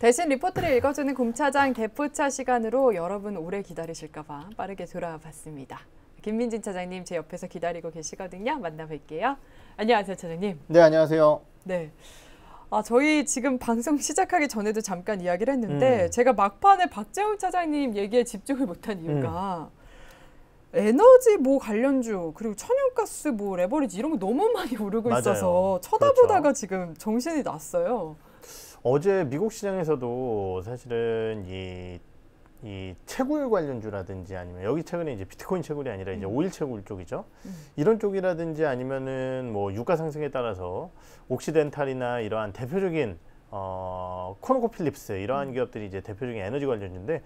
대신 리포트를 읽어주는 곰차장 개포차 시간으로 여러분 오래 기다리실까봐 빠르게 돌아와 봤습니다. 김민진 차장님 제 옆에서 기다리고 계시거든요. 만나뵐게요. 안녕하세요, 차장님. 네, 안녕하세요. 네. 아, 저희 지금 방송 시작하기 전에도 잠깐 이야기를 했는데 음. 제가 막판에 박재훈 차장님 얘기에 집중을 못한 이유가 음. 에너지 뭐 관련주 그리고 천연가스 뭐 레버리지 이런 거 너무 많이 오르고 맞아요. 있어서 그렇죠. 쳐다보다가 그렇죠. 지금 정신이 났어요. 어제 미국 시장에서도 사실은 이, 이 채굴 관련주라든지 아니면 여기 최근에 이제 비트코인 채굴이 아니라 이제 음. 오일 채굴 쪽이죠. 음. 이런 쪽이라든지 아니면은 뭐 유가 상승에 따라서 옥시덴탈이나 이러한 대표적인 어, 코노코필립스 이러한 음. 기업들이 이제 대표적인 에너지 관련주인데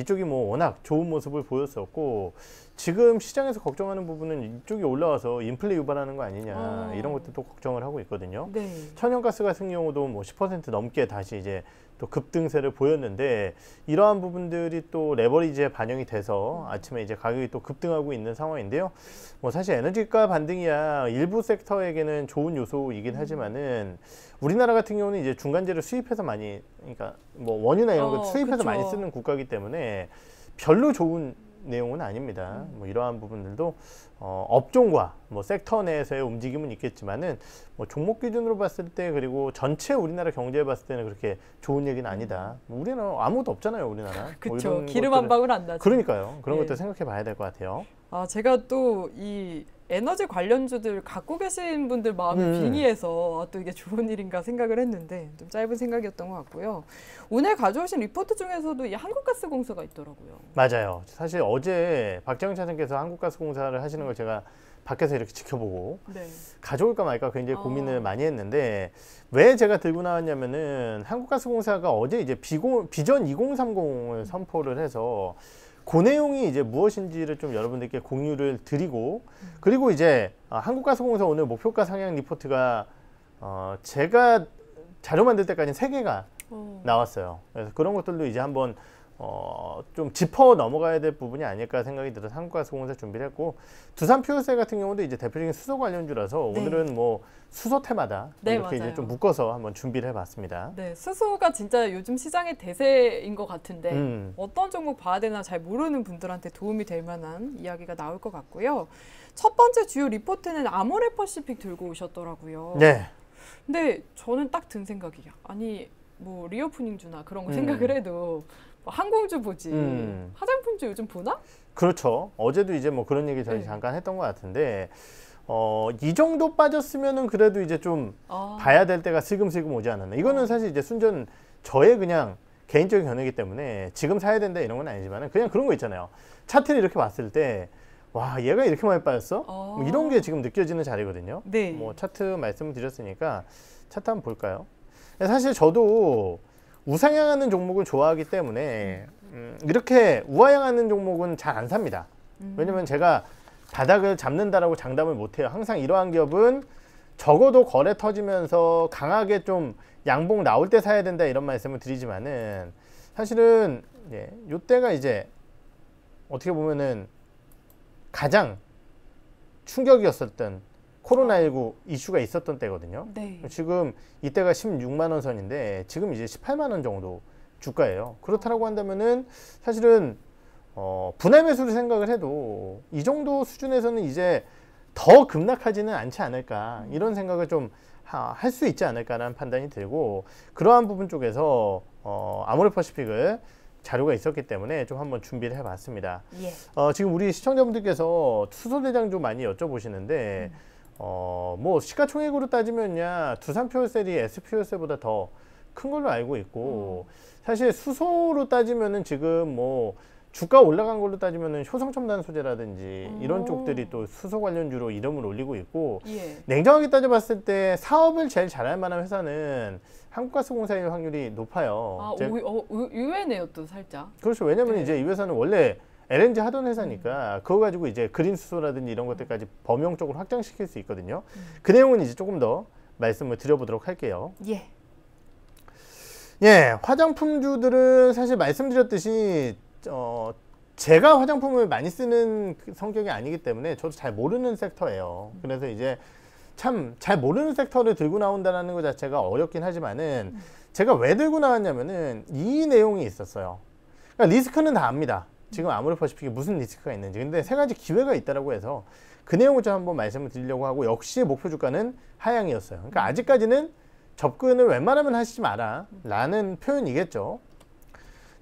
이쪽이 뭐 워낙 좋은 모습을 보였었고 지금 시장에서 걱정하는 부분은 이쪽이 올라와서 인플레 유발하는 거 아니냐 어. 이런 것도 들 걱정을 하고 있거든요. 네. 천연가스 같은 경우도 뭐 10% 넘게 다시 이제 또 급등세를 보였는데 이러한 부분들이 또 레버리지에 반영이 돼서 아침에 이제 가격이 또 급등하고 있는 상황인데요. 뭐 사실 에너지가 반등이야 일부 섹터에게는 좋은 요소이긴 하지만은 우리나라 같은 경우는 이제 중간재를 수입해서 많이 그러니까 뭐 원유나 이런 거 어, 수입해서 그쵸. 많이 쓰는 국가이기 때문에 별로 좋은 내용은 아닙니다. 음. 뭐 이러한 부분들도 어, 업종과 뭐 섹터 내에서의 움직임은 있겠지만은 뭐 종목 기준으로 봤을 때 그리고 전체 우리나라 경제에 봤을 때는 그렇게 좋은 얘기는 아니다. 음. 뭐 우리는 아무도 없잖아요, 우리나라. 그렇죠. 뭐 기름 한 방울 안나 그러니까요. 그런 네. 예. 것도 생각해 봐야 될 것 같아요. 아, 제가 또 이 에너지 관련주들 갖고 계신 분들 마음을 음. 빙의해서 아, 또 이게 좋은 일인가 생각을 했는데 좀 짧은 생각이었던 것 같고요. 오늘 가져오신 리포트 중에서도 이 한국가스공사가 있더라고요. 맞아요. 사실 어제 박정희 차장께서 한국가스공사를 하시는 걸 제가 밖에서 이렇게 지켜보고 네. 가져올까 말까 굉장히 아. 고민을 많이 했는데 왜 제가 들고 나왔냐면은 한국가스공사가 어제 이제 비공, 비전 2030을 선포를 해서 그 내용이 이제 무엇인지를 좀 여러분들께 공유를 드리고 그리고 이제 아, 한국가스공사 오늘 목표가 상향 리포트가 어 제가 자료 만들 때까지는 세 개가 나왔어요. 그래서 그런 것들도 이제 한번 어, 좀 짚어 넘어가야 될 부분이 아닐까 생각이 들어서 한국가소공사 준비를 했고 두산표세 같은 경우도 이제 대표적인 수소 관련주라서 네. 오늘은 뭐 수소 테마다 네, 이렇게 맞아요. 이제 좀 묶어서 한번 준비를 해봤습니다. 네, 수소가 진짜 요즘 시장의 대세인 것 같은데 음. 어떤 종목 봐야 되나 잘 모르는 분들한테 도움이 될 만한 이야기가 나올 것 같고요. 첫 번째 주요 리포트는 아모레퍼시픽 들고 오셨더라고요. 네. 근데 저는 딱 든 생각이야. 아니 뭐 리오프닝 주나 그런 거 음. 생각을 해도 항공주 보지 음. 화장품주 요즘 보나? 그렇죠. 어제도 이제 뭐 그런 얘기 저희 네. 잠깐 했던 것 같은데 어, 이 정도 빠졌으면은 그래도 이제 좀 아. 봐야 될 때가 슬금슬금 오지 않았나. 이거는 어. 사실 이제 순전 저의 그냥 개인적인 견해이기 때문에 지금 사야 된다 이런 건 아니지만 그냥 그런 거 있잖아요. 차트를 이렇게 봤을 때 와, 얘가 이렇게 많이 빠졌어? 어. 뭐 이런 게 지금 느껴지는 자리거든요. 네. 뭐 차트 말씀드렸으니까 차트 한번 볼까요? 사실 저도 우상향하는 종목을 좋아하기 때문에 음, 이렇게 우하향하는 종목은 잘 안 삽니다. 음. 왜냐면 제가 바닥을 잡는다라고 장담을 못해요. 항상 이러한 기업은 적어도 거래 터지면서 강하게 좀 양봉 나올 때 사야 된다 이런 말씀을 드리지만은 사실은 예, 요때가 이제 어떻게 보면은 가장 충격이었었던 코로나19 이슈가 있었던 때거든요. 네. 지금 이때가 16만 원 선인데 지금 이제 18만 원 정도 주가예요. 그렇다라고 한다면은 사실은 어, 분할 매수를 생각을 해도 이 정도 수준에서는 이제 더 급락하지는 않지 않을까 이런 생각을 좀 할 수 있지 않을까라는 판단이 들고 그러한 부분 쪽에서 어, 아모레퍼시픽을 자료가 있었기 때문에 좀 한번 준비를 해봤습니다. 예. 어, 지금 우리 시청자분들께서 수소대장 좀 많이 여쭤보시는데 음. 어, 뭐 시가총액으로 따지면야 두산표월셀이 SP월셀보다 더 큰 걸로 알고 있고 음. 사실 수소로 따지면은 지금 뭐 주가 올라간 걸로 따지면은 효성 첨단 소재라든지 음. 이런 쪽들이 또 수소 관련주로 이름을 올리고 있고 예. 냉정하게 따져봤을 때 사업을 제일 잘할 만한 회사는 한국가스공사일 확률이 높아요. 아, 오, 오, 어, 의외네요 또 살짝. 그렇죠. 왜냐면 네. 이제 이 회사는 원래 LNG 하던 회사니까 그거 가지고 이제 그린 수소라든지 이런 것들까지 범용 쪽으로 확장시킬 수 있거든요. 음. 그 내용은 이제 조금 더 말씀을 드려보도록 할게요. 예. 예, 화장품주들은 사실 말씀드렸듯이 어, 제가 화장품을 많이 쓰는 그 성격이 아니기 때문에 저도 잘 모르는 섹터예요. 음. 그래서 이제 참 잘 모르는 섹터를 들고 나온다는 것 자체가 어렵긴 하지만은 음. 제가 왜 들고 나왔냐면은 이 내용이 있었어요. 그러니까 리스크는 다 압니다. 지금 아모레퍼시픽이 무슨 리스크가 있는지 근데 세 가지 기회가 있다라고 해서 그 내용을 좀 한번 말씀을 드리려고 하고 역시 목표 주가는 하향이었어요. 그러니까 아직까지는 접근을 웬만하면 하시지 마라 라는 표현이겠죠.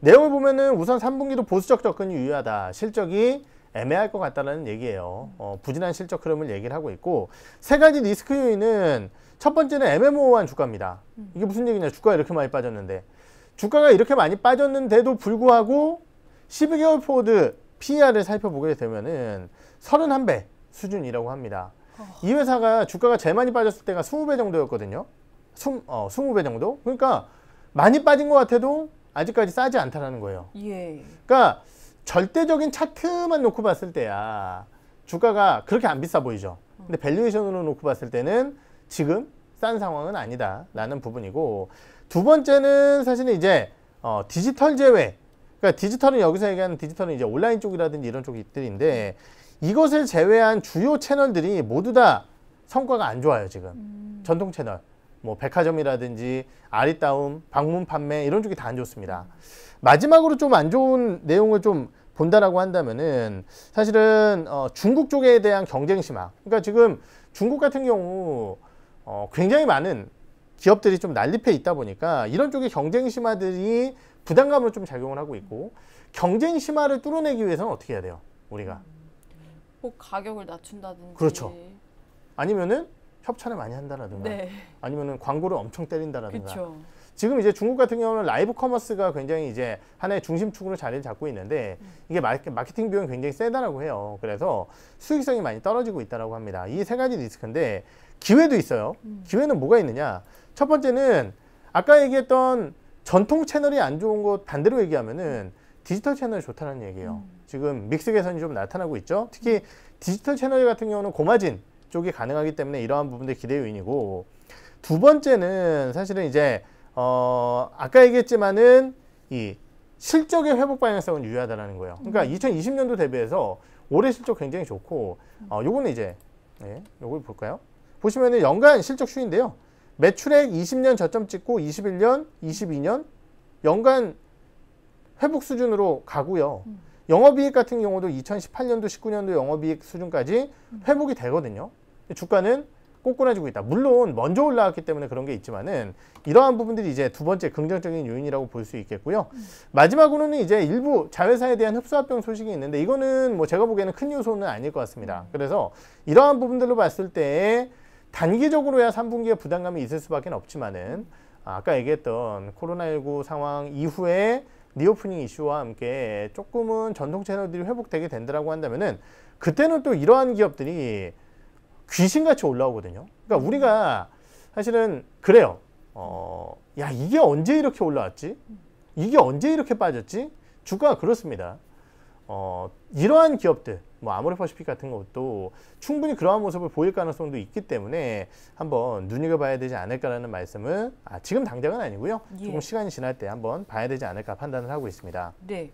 내용을 보면은 우선 3분기도 보수적 접근이 유효하다. 실적이 애매할 것 같다는 라 얘기예요. 어, 부진한 실적 흐름을 얘기를 하고 있고 세 가지 리스크 요인은 첫 번째는 애매모호한 주가입니다. 이게 무슨 얘기냐. 주가가 이렇게 많이 빠졌는데 주가가 이렇게 많이 빠졌는데도 불구하고 12개월 포드 PER을 살펴보게 되면은 31배 수준이라고 합니다. 어. 이 회사가 주가가 제일 많이 빠졌을 때가 20배 정도였거든요. 20, 어, 20배 정도? 그러니까 많이 빠진 것 같아도 아직까지 싸지 않다라는 거예요. 예. 그러니까 절대적인 차트만 놓고 봤을 때야 주가가 그렇게 안 비싸 보이죠. 근데 밸류에이션으로 놓고 봤을 때는 지금 싼 상황은 아니다라는 부분이고 두 번째는 사실은 이제 어, 디지털 제외 그러니까 디지털은 여기서 얘기하는 디지털은 이제 온라인 쪽이라든지 이런 쪽들인데 이것을 제외한 주요 채널들이 모두 다 성과가 안 좋아요 지금 음. 전통 채널 뭐 백화점이라든지 아리따움 방문 판매 이런 쪽이 다 안 좋습니다 마지막으로 좀 안 좋은 내용을 좀 본다라고 한다면은 사실은 어, 중국 쪽에 대한 경쟁 심화 그러니까 지금 중국 같은 경우 어, 굉장히 많은 기업들이 좀 난립해 있다 보니까 이런 쪽의 경쟁 심화들이 부담감으로 좀 작용을 하고 있고 경쟁 심화를 뚫어내기 위해서는 어떻게 해야 돼요? 우리가 음. 꼭 가격을 낮춘다든지 그렇죠. 아니면은 협찬을 많이 한다라든가 네. 아니면은 광고를 엄청 때린다라든가 그쵸. 지금 이제 중국 같은 경우는 라이브 커머스가 굉장히 이제 하나의 중심축으로 자리를 잡고 있는데 음. 이게 마케팅 비용이 굉장히 세다라고 해요. 그래서 수익성이 많이 떨어지고 있다라고 합니다. 이 세 가지 리스크인데 기회도 있어요. 음. 기회는 뭐가 있느냐? 첫 번째는 아까 얘기했던 전통 채널이 안 좋은 것 반대로 얘기하면은 디지털 채널이 좋다는 얘기예요. 음. 지금 믹스 개선이 좀 나타나고 있죠. 특히 음. 디지털 채널 같은 경우는 고마진 쪽이 가능하기 때문에 이러한 부분들 기대 요인이고 두 번째는 사실은 이제 어 아까 얘기했지만은 이 실적의 회복 방향성은 유효하다라는 거예요. 그러니까 2020년도 음. 대비해서 올해 실적 굉장히 좋고 어 요거는 이제 예, 요걸 볼까요? 보시면은 연간 실적 추인데요. 매출액 20년 저점 찍고 21년, 22년 연간 회복 수준으로 가고요. 음. 영업이익 같은 경우도 2018년도, 19년도 영업이익 수준까지 음. 회복이 되거든요. 주가는 꼬꾸라지고 있다. 물론 먼저 올라왔기 때문에 그런 게 있지만은 이러한 부분들이 이제 두 번째 긍정적인 요인이라고 볼 수 있겠고요. 음. 마지막으로는 이제 일부 자회사에 대한 흡수합병 소식이 있는데 이거는 뭐 제가 보기에는 큰 요소는 아닐 것 같습니다. 음. 그래서 이러한 부분들로 봤을 때 단기적으로야 3분기에 부담감이 있을 수밖에 없지만은 아, 아까 얘기했던 코로나19 상황 이후에 리오프닝 이슈와 함께 조금은 전통 채널들이 회복되게 된다고 한다면은 그때는 또 이러한 기업들이 귀신같이 올라오거든요. 그러니까 우리가 사실은 그래요. 어, 야 이게 언제 이렇게 올라왔지? 이게 언제 이렇게 빠졌지? 주가가 그렇습니다. 어, 이러한 기업들 뭐 아모레퍼시픽 같은 것도 충분히 그러한 모습을 보일 가능성도 있기 때문에 한번 눈여겨봐야 되지 않을까라는 말씀을 아, 지금 당장은 아니고요. 예. 조금 시간이 지날 때 한번 봐야 되지 않을까 판단을 하고 있습니다. 네.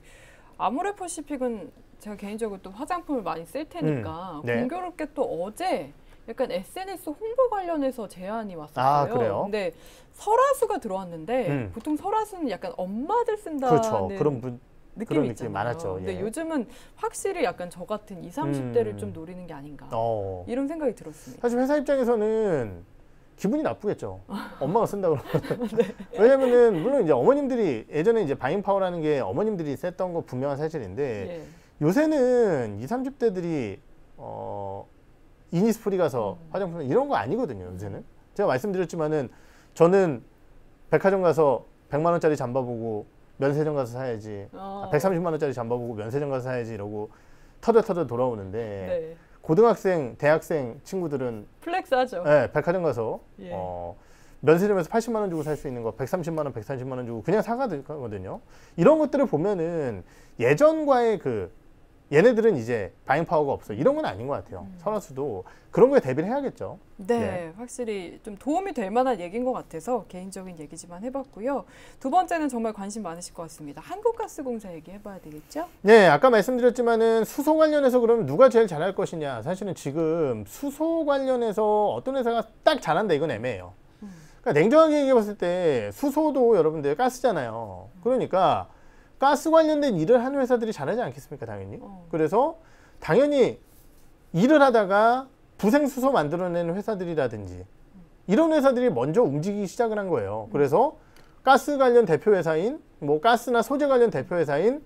아모레퍼시픽은 제가 개인적으로 또 화장품을 많이 쓸 테니까 음, 네. 공교롭게 또 어제 약간 SNS 홍보 관련해서 제안이 왔어요 아, 그래요? 근데 설화수가 들어왔는데 음. 보통 설화수는 약간 엄마들 쓴다는 그렇죠. 그런 분 그런 느낌이 많았죠. 근데 예. 요즘은 확실히 약간 저 같은 20, 30대를 음. 좀 노리는 게 아닌가 어. 이런 생각이 들었습니다. 사실 회사 입장에서는 기분이 나쁘겠죠. 엄마가 쓴다 그러면. 네. 왜냐면은 물론 이제 어머님들이 예전에 이제 바잉 파워라는 게 어머님들이 썼던거 분명한 사실인데 예. 요새는 20, 30대들이 어 이니스프리 가서 음. 화장품 이런 거 아니거든요. 요새는 제가 말씀드렸지만은 저는 백화점 가서 100만 원짜리 잠바 보고 면세점 가서 사야지. 어. 아, 130만 원짜리 잠바 보고 면세점 가서 사야지 이러고 터덜터덜 돌아오는데 네. 고등학생, 대학생 친구들은 플렉스 하죠. 네, 예, 백화점 가서 예. 어, 면세점에서 80만 원 주고 살 수 있는 거 130만 원, 130만 원 주고 그냥 사가거든요. 이런 것들을 보면은 예전과의 그 얘네들은 이제 바잉 파워가 없어 이런 건 아닌 것 같아요. 음. 선수도 그런 거에 대비를 해야겠죠. 네, 네, 확실히 좀 도움이 될 만한 얘기인 것 같아서 개인적인 얘기지만 해봤고요. 두 번째는 정말 관심 많으실 것 같습니다. 한국가스공사 얘기해봐야 되겠죠? 네, 아까 말씀드렸지만은 수소 관련해서 그럼 누가 제일 잘할 것이냐 사실은 지금 수소 관련해서 어떤 회사가 딱 잘한다 이건 애매해요. 음. 그러니까 냉정하게 얘기해 봤을 때 수소도 여러분들 가스잖아요. 음. 그러니까 가스 관련된 일을 하는 회사들이 잘하지 않겠습니까? 당연히. 어. 그래서 당연히 일을 하다가 부생수소 만들어내는 회사들이라든지 이런 회사들이 먼저 움직이기 시작을 한 거예요. 음. 그래서 가스 관련 대표 회사인 뭐 가스나 소재 관련 대표 회사인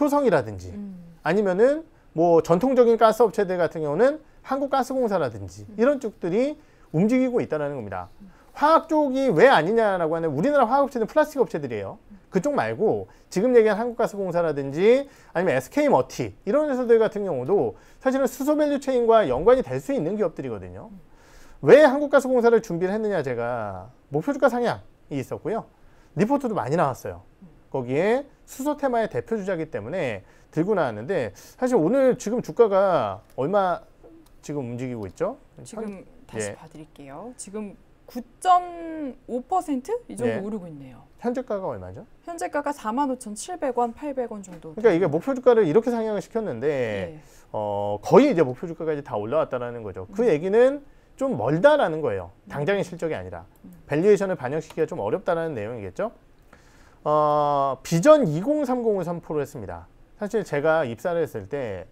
효성이라든지 음. 아니면은 뭐 전통적인 가스 업체들 같은 경우는 한국가스공사라든지 음. 이런 쪽들이 움직이고 있다는 겁니다. 화학 쪽이 왜 아니냐라고 하는 우리나라 화학 업체는 플라스틱 업체들이에요. 그쪽 말고 지금 얘기한 한국가스공사라든지 아니면 SK머티 이런 회사들 같은 경우도 사실은 수소 밸류체인과 연관이 될 수 있는 기업들이거든요. 왜 한국가스공사를 준비를 했느냐 제가 목표주가 상향이 있었고요. 리포트도 많이 나왔어요. 거기에 수소 테마의 대표 주자기 때문에 들고 나왔는데 사실 오늘 지금 주가가 얼마 지금 움직이고 있죠? 지금 한, 다시 예. 봐드릴게요. 지금 9.5%이 정도 네. 오르고 있네요. 현재가가 얼마죠? 현재가가 45,700원, 800원 정도. 그러니까 이게 목표 주가를 이렇게 상향을 시켰는데 네. 어, 거의 이제 목표 주가까지 다 올라왔다라는 거죠. 그 음. 얘기는 좀 멀다라는 거예요. 음. 당장의 실적이 아니라 음. 밸류에이션을 반영시키기가 좀 어렵다라는 내용이겠죠. 어, 비전 2030을 선포를 했습니다. 사실 제가 입사를 했을 때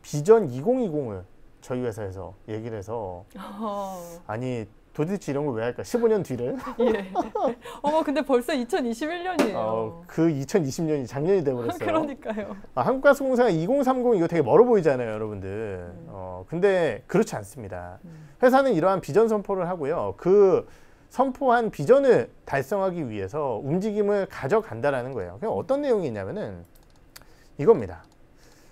비전 2020을 저희 회사에서 얘기를 해서 아니 도대체 이런 걸 왜 할까? 15년 뒤를. 예. 어머, 근데 벌써 2021년이에요. 어, 그 2020년이 작년이 돼버렸어요. 그러니까요. 아, 한국가스공사가 2030 이거 되게 멀어 보이잖아요, 여러분들. 음. 어, 근데 그렇지 않습니다. 음. 회사는 이러한 비전 선포를 하고요. 그 선포한 비전을 달성하기 위해서 움직임을 가져간다라는 거예요. 그냥 어떤 내용이냐면은 이겁니다.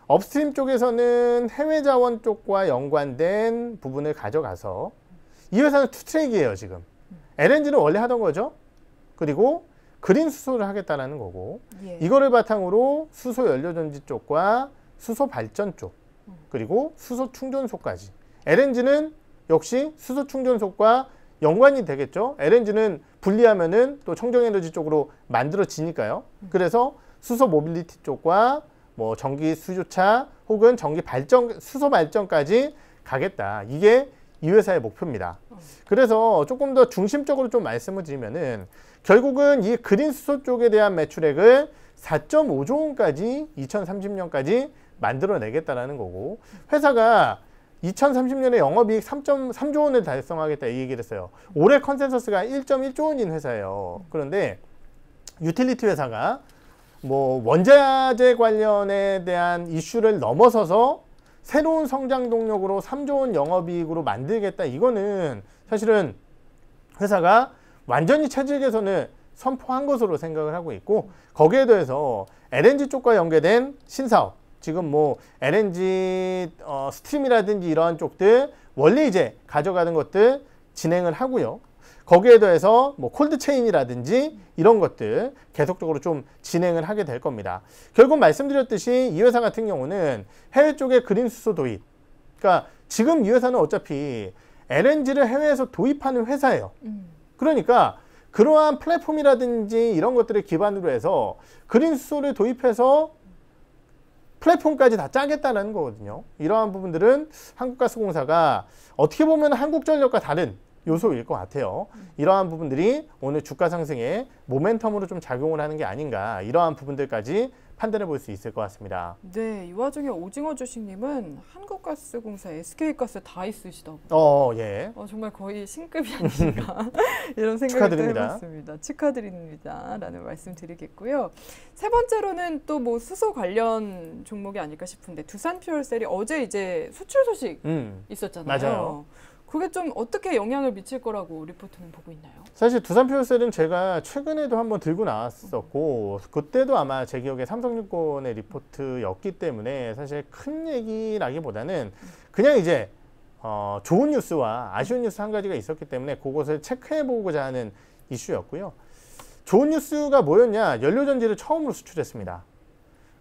업스트림 쪽에서는 해외 자원 쪽과 연관된 부분을 가져가서 이 회사는 투 트랙이에요 지금. LNG는 원래 하던 거죠. 그리고 그린 수소를 하겠다라는 거고 예. 이거를 바탕으로 수소 연료전지 쪽과 수소 발전 쪽 그리고 수소 충전소까지 LNG는 역시 수소 충전소과 연관이 되겠죠. LNG는 분리하면은 또 청정에너지 쪽으로 만들어지니까요. 그래서 수소 모빌리티 쪽과 뭐 전기 수조차 혹은 전기 발전 수소 발전까지 가겠다. 이게 이 회사의 목표입니다. 그래서 조금 더 중심적으로 좀 말씀을 드리면은 결국은 이 그린 수소 쪽에 대한 매출액을 4.5조 원까지 2030년까지 만들어내겠다라는 거고 회사가 2030년에 영업이익 3.3조 원을 달성하겠다 이 얘기를 했어요. 올해 컨센서스가 1.1조 원인 회사예요. 그런데 유틸리티 회사가 뭐 원자재 관련에 대한 이슈를 넘어서서 새로운 성장 동력으로 3조 원 영업이익으로 만들겠다 이거는 사실은 회사가 완전히 체질 개선을 선포한 것으로 생각을 하고 있고 거기에 더해서 LNG 쪽과 연계된 신사업 지금 뭐 LNG 어, 스팀이라든지 이러한 쪽들 원래 이제 가져가는 것들 진행을 하고요. 거기에 더해서 뭐 콜드 체인이라든지 이런 것들 계속적으로 좀 진행을 하게 될 겁니다. 결국 말씀드렸듯이 이 회사 같은 경우는 해외 쪽에 그린 수소 도입. 그러니까 지금 이 회사는 어차피 LNG를 해외에서 도입하는 회사예요. 음. 그러니까 그러한 플랫폼이라든지 이런 것들을 기반으로 해서 그린 수소를 도입해서 플랫폼까지 다 짜겠다는 거거든요. 이러한 부분들은 한국가스공사가 어떻게 보면 한국전력과 다른 요소일 것 같아요. 이러한 부분들이 오늘 주가 상승에 모멘텀으로 좀 작용을 하는 게 아닌가 이러한 부분들까지 판단해 볼 수 있을 것 같습니다. 네, 이 와중에 오징어 주식님은 한국가스공사, SK가스 다 있으시다고. 어, 예. 어, 정말 거의 신급이 아닌가 이런 생각을 해봤습니다. 축하드립니다라는 말씀 드리겠고요. 세 번째로는 또 뭐 수소 관련 종목이 아닐까 싶은데 두산퓨얼셀이 어제 이제 수출 소식 음, 있었잖아요. 맞아요. 그게 좀 어떻게 영향을 미칠 거라고 리포트는 보고 있나요? 사실 두산 퓨어셀은 제가 최근에도 한번 들고 나왔었고 그때도 아마 제 기억에 삼성증권의 리포트였기 때문에 사실 큰 얘기라기보다는 그냥 이제 어, 좋은 뉴스와 아쉬운 뉴스 한 가지가 있었기 때문에 그것을 체크해보고자 하는 이슈였고요. 좋은 뉴스가 뭐였냐? 연료전지를 처음으로 수출했습니다.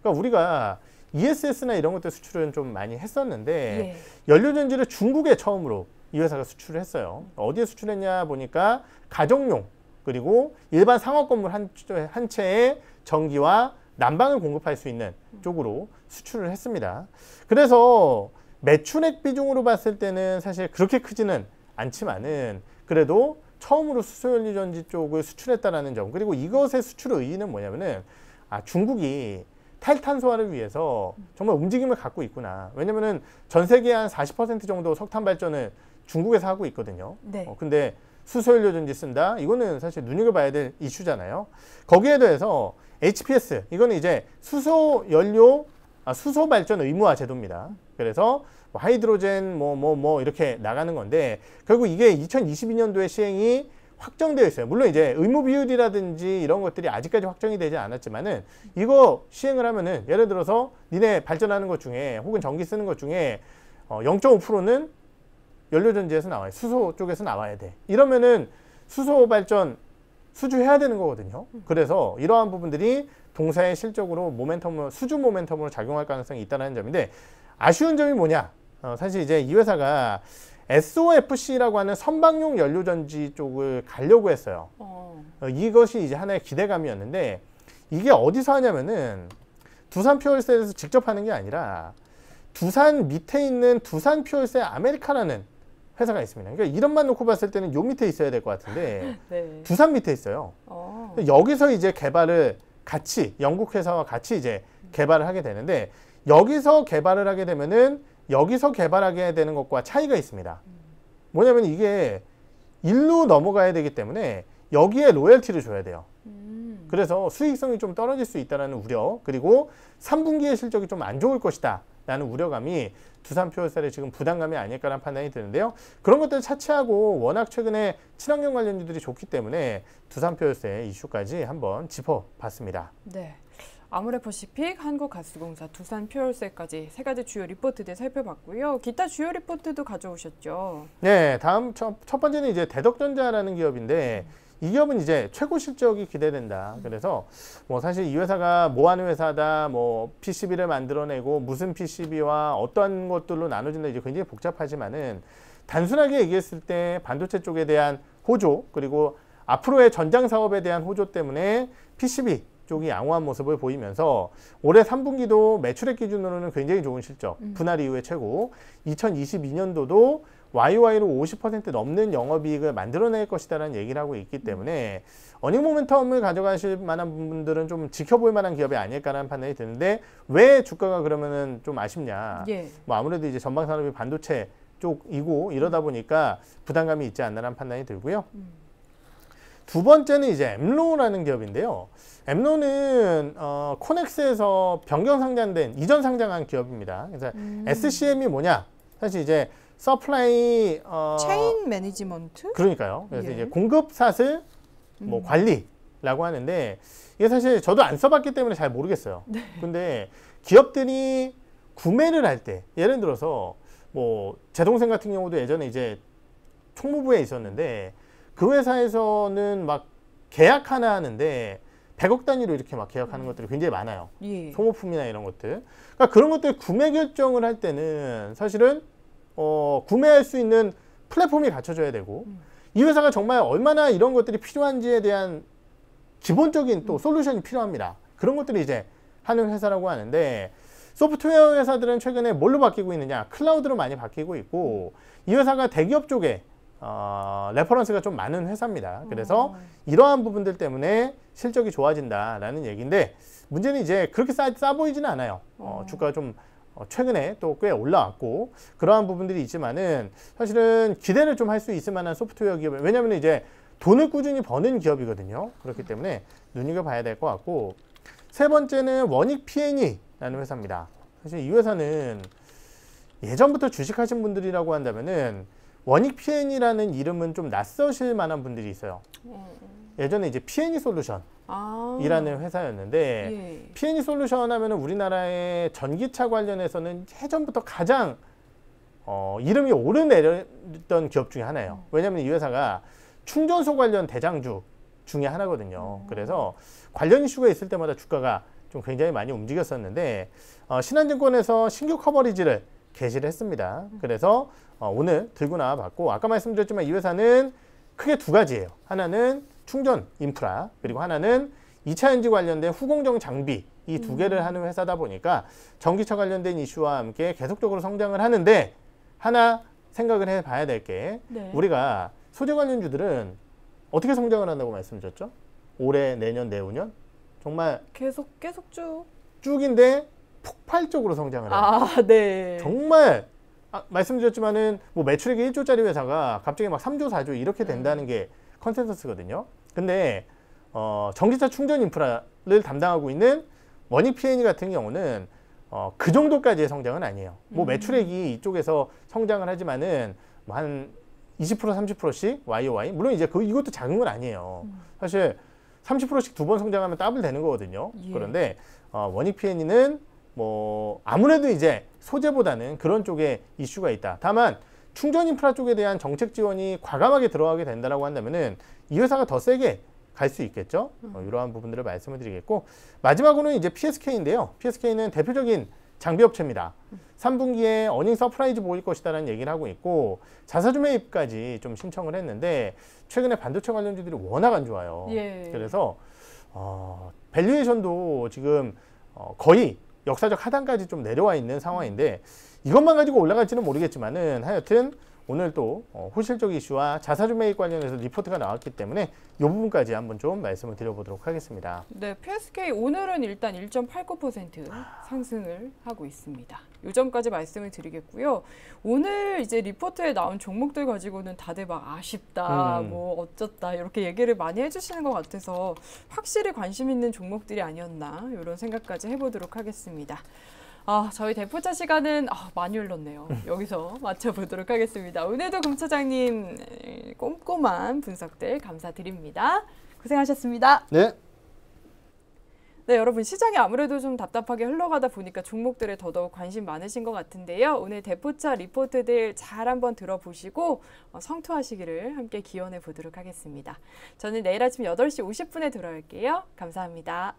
그러니까 우리가 ESS나 이런 것들 수출은 좀 많이 했었는데 예. 연료전지를 중국에 처음으로 이 회사가 수출을 했어요. 어디에 수출했냐 보니까 가정용 그리고 일반 상업 건물 한, 한 채에 전기와 난방을 공급할 수 있는 쪽으로 수출을 했습니다. 그래서 매출액 비중으로 봤을 때는 사실 그렇게 크지는 않지만은 그래도 처음으로 수소연료 전지 쪽을 수출했다라는 점 그리고 이것의 수출 의의는 뭐냐면은 아 중국이 탈탄소화를 위해서 정말 움직임을 갖고 있구나 왜냐면은 전 세계 한40% 정도 석탄 발전을 중국에서 하고 있거든요. 네. 어, 근데 수소연료전지 쓴다. 이거는 사실 눈여겨봐야 될 이슈잖아요. 거기에 대해서 HPS 이거는 이제 수소연료 아, 수소 발전 의무화 제도입니다. 그래서 뭐 하이드로젠 뭐 뭐, 뭐 이렇게 나가는 건데 결국 이게 2022년도에 시행이 확정되어 있어요. 물론 이제 의무 비율이라든지 이런 것들이 아직까지 확정이 되지 않았지만은 이거 시행을 하면은 예를 들어서 니네 발전하는 것 중에 혹은 전기 쓰는 것 중에 어 0.5%는 연료전지에서 나와요. 수소 쪽에서 나와야 돼. 이러면은 수소 발전 수주해야 되는 거거든요. 음. 그래서 이러한 부분들이 동사의 실적으로 모멘텀으로 수주 모멘텀으로 작용할 가능성이 있다는 점인데 아쉬운 점이 뭐냐? 어, 사실 이제 이 회사가 SOFC라고 하는 선박용 연료전지 쪽을 가려고 했어요. 어. 어, 이것이 이제 하나의 기대감이었는데 이게 어디서 하냐면은 두산 퓨얼셀에서 직접 하는 게 아니라 두산 밑에 있는 두산 퓨얼셀 아메리카라는 회사가 있습니다. 그러니까 이름만 놓고 봤을 때는 요 밑에 있어야 될 것 같은데 네. 두산 밑에 있어요. 어. 여기서 이제 개발을 같이 영국 회사와 같이 이제 개발을 하게 되는데 여기서 개발을 하게 되면은 여기서 개발하게 되는 것과 차이가 있습니다. 음. 뭐냐면 이게 일로 넘어가야 되기 때문에 여기에 로열티를 줘야 돼요. 음. 그래서 수익성이 좀 떨어질 수 있다는 우려 그리고 3분기의 실적이 좀 안 좋을 것이다 라는 우려감이 두산 표열살에 지금 부담감이 아닐까라는 판단이 드는데요. 그런 것들을 차치하고 워낙 최근에 친환경 관련 주들이 좋기 때문에 두산 표열세 이슈까지 한번 짚어봤습니다. 네. 아무래퍼시픽 한국가스공사, 두산 퓨얼셀까지 세 가지 주요 리포트들 살펴봤고요. 기타 주요 리포트도 가져오셨죠. 네, 다음 첫, 첫 번째는 이제 대덕전자라는 기업인데 음. 이 기업은 이제 최고 실적이 기대된다. 그래서 뭐 사실 이 회사가 뭐 하는 회사다, 뭐 PCB를 만들어내고 무슨 PCB와 어떤 것들로 나눠진다 이제 굉장히 복잡하지만은 단순하게 얘기했을 때 반도체 쪽에 대한 호조 그리고 앞으로의 전장 사업에 대한 호조 때문에 PCB 쪽이 양호한 모습을 보이면서 올해 3분기도 매출액 기준으로는 굉장히 좋은 실적, 음. 분할 이후에 최고, 2022년도도 y y 로50% 넘는 영업이익을 만들어낼 것이다라는 얘기를 하고 있기 때문에 어닝 모멘텀을 가져가실 만한 분들은 좀 지켜볼 만한 기업이 아닐까라는 판단이 드는데 왜 주가가 그러면은 좀 아쉽냐? 예. 뭐 아무래도 이제 전방 산업이 반도체 쪽이고 이러다 보니까 부담감이 있지 않나라는 판단이 들고요. 음. 두 번째는 이제 엠로라는 기업인데요. 엠로는 어, 코넥스에서 변경 상장된 이전 상장한 기업입니다. 그래서 음. SCM이 뭐냐? 사실 이제 서플라이 어 체인 매니지먼트 그러니까요. 그래서 예. 이제 공급 사슬 뭐 음. 관리라고 하는데 이게 사실 저도 안 써봤기 때문에 잘 모르겠어요. 네. 근데 기업들이 구매를 할 때 예를 들어서 뭐 제 동생 같은 경우도 예전에 이제 총무부에 있었는데 그 회사에서는 막 계약 하나 하는데 100억 단위로 이렇게 막 계약하는 음. 것들이 굉장히 많아요. 예. 소모품이나 이런 것들. 그러니까 그런 것들 구매 결정을 할 때는 사실은 어, 구매할 수 있는 플랫폼이 갖춰져야 되고 음. 이 회사가 정말 얼마나 이런 것들이 필요한지에 대한 기본적인 또 음. 솔루션이 필요합니다. 그런 것들이 이제 하는 회사라고 하는데 소프트웨어 회사들은 최근에 뭘로 바뀌고 있느냐 클라우드로 많이 바뀌고 있고 이 회사가 대기업 쪽에 어, 레퍼런스가 좀 많은 회사입니다. 그래서 어. 이러한 부분들 때문에 실적이 좋아진다라는 얘기인데 문제는 이제 그렇게 싸, 싸 보이지는 않아요. 어, 어. 주가가 좀 어, 최근에 또 꽤 올라왔고 그러한 부분들이 있지만은 사실은 기대를 좀 할 수 있을 만한 소프트웨어 기업 왜냐하면 이제 돈을 꾸준히 버는 기업이거든요 그렇기 때문에 눈여겨봐야 될 것 같고 세 번째는 원익 P&E라는 회사입니다 사실 이 회사는 예전부터 주식하신 분들이라고 한다면은 원익 P&E라는 이름은 좀 낯서실 만한 분들이 있어요 네. 예전에 이제 PNE 솔루션 아. 이라는 회사였는데 예. p n e 솔루션 하면 우리나라의 전기차 관련해서는 예전부터 가장 어, 이름이 오르내렸던 기업 중에 하나예요. 음. 왜냐하면 이 회사가 충전소 관련 대장주 중에 하나거든요. 음. 그래서 관련 이슈가 있을 때마다 주가가 좀 굉장히 많이 움직였었는데 어, 신한증권에서 신규 커버리지를 개시를 했습니다. 음. 그래서 어, 오늘 들고 나와봤고 아까 말씀드렸지만 이 회사는 크게 두 가지예요. 하나는 충전 인프라 그리고 하나는 이차 엔진 관련된 후공정 장비 이두 음. 개를 하는 회사다 보니까 전기차 관련된 이슈와 함께 계속적으로 성장을 하는데 하나 생각을 해봐야 될게 네. 우리가 소재 관련주들은 어떻게 성장을 한다고 말씀드렸죠? 올해, 내년, 내후년 정말 계속 계속 쭉 쭉인데 폭발적으로 성장을 해요. 아, 네. 정말 아, 말씀드렸지만은 뭐 매출액이 1조짜리 회사가 갑자기 막 3조, 4조 이렇게 네. 된다는 게 컨센서스거든요. 근데 어, 전기차 충전 인프라를 담당하고 있는 원익 PNE 같은 경우는 어, 그 정도까지의 성장은 아니에요. 뭐 음. 매출액이 이쪽에서 성장을 하지만은 뭐한20% 30%씩 YOY 물론 이제 그 이것도 작은 건 아니에요. 음. 사실 30%씩 두 번 성장하면 더블 되는 거거든요. 예. 그런데 어, 원익 PNE는 뭐 아무래도 이제 소재보다는 그런 쪽에 이슈가 있다. 다만 충전 인프라 쪽에 대한 정책 지원이 과감하게 들어가게 된다라고 한다면은 이 회사가 더 세게 갈 수 있겠죠. 어, 음. 이러한 부분들을 말씀을 드리겠고 마지막으로는 이제 PSK인데요. PSK는 대표적인 장비 업체입니다. 3분기에 음. 어닝 서프라이즈 보일 것이다라는 얘기를 하고 있고 자사주 매입까지 좀 신청을 했는데 최근에 반도체 관련주들이 워낙 안 좋아요. 예. 그래서 어, 밸류에이션도 지금 어, 거의 역사적 하단까지 좀 내려와 있는 상황인데 음. 이것만 가지고 올라갈지는 모르겠지만은 하여튼 오늘 또 어, 호실적 이슈와 자사주 매입 관련해서 리포트가 나왔기 때문에 이 부분까지 한번 좀 말씀을 드려보도록 하겠습니다. 네, PSK 오늘은 일단 1.89% 상승을 하고 있습니다. 요점까지 말씀을 드리겠고요. 오늘 이제 리포트에 나온 종목들 가지고는 다들 막 아쉽다, 음. 뭐 어쩌다 이렇게 얘기를 많이 해주시는 것 같아서 확실히 관심 있는 종목들이 아니었나 이런 생각까지 해보도록 하겠습니다. 아, 저희 대포차 시간은 아, 많이 흘렀네요. 음. 여기서 마쳐보도록 하겠습니다. 오늘도 금차장님 네, 꼼꼼한 분석들 감사드립니다. 고생하셨습니다. 네. 네, 여러분 시장이 아무래도 좀 답답하게 흘러가다 보니까 종목들에 더더욱 관심 많으신 것 같은데요. 오늘 대포차 리포트들 잘 한번 들어보시고 어, 성투하시기를 함께 기원해 보도록 하겠습니다. 저는 내일 아침 8시 50분에 돌아올게요. 감사합니다.